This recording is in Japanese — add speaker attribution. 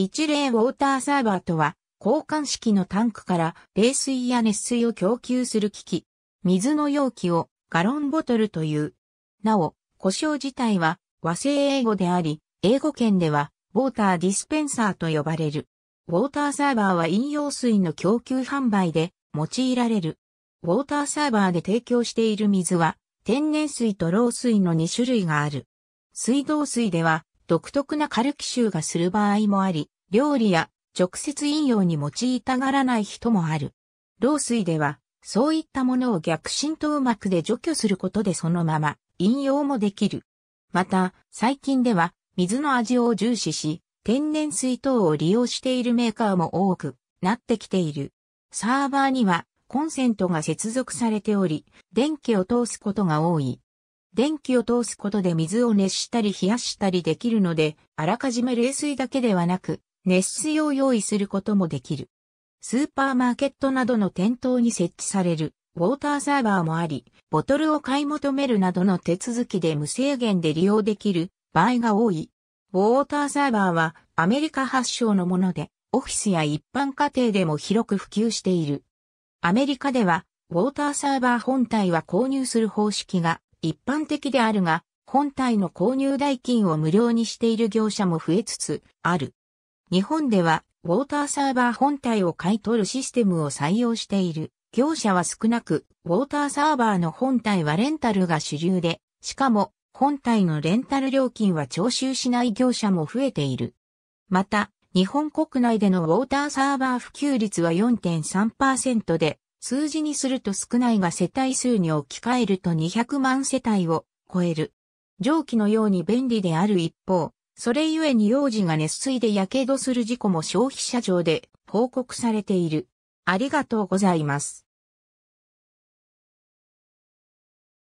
Speaker 1: 一例ウォーターサーバーとは、交換式のタンクから冷水や熱水を供給する機器。水の容器をガロンボトルという。なお、故障自体は和製英語であり、英語圏ではウォーターディスペンサーと呼ばれる。ウォーターサーバーは飲用水の供給販売で用いられる。ウォーターサーバーで提供している水は、天然水と漏水の2種類がある。水道水では、独特なカルキ臭がする場合もあり、料理や直接飲用に用いたがらない人もある。老水では、そういったものを逆浸透膜で除去することでそのまま飲用もできる。また、最近では、水の味を重視し、天然水等を利用しているメーカーも多くなってきている。サーバーにはコンセントが接続されており、電気を通すことが多い。電気を通すことで水を熱したり冷やしたりできるので、あらかじめ冷水だけではなく、熱水を用意することもできる。スーパーマーケットなどの店頭に設置されるウォーターサーバーもあり、ボトルを買い求めるなどの手続きで無制限で利用できる場合が多い。ウォーターサーバーはアメリカ発祥のもので、オフィスや一般家庭でも広く普及している。アメリカでは、ウォーターサーバー本体は購入する方式が一般的であるが、本体の購入代金を無料にしている業者も増えつつある。日本では、ウォーターサーバー本体を買い取るシステムを採用している。業者は少なく、ウォーターサーバーの本体はレンタルが主流で、しかも、本体のレンタル料金は徴収しない業者も増えている。また、日本国内でのウォーターサーバー普及率は4.3%で、数字にすると少ないが世帯数に置き換えると200万世帯を超える。蒸気のように便利である一方、それゆえに幼児が熱水で火傷する事故も消費者庁で報告されている。ありがとうございます。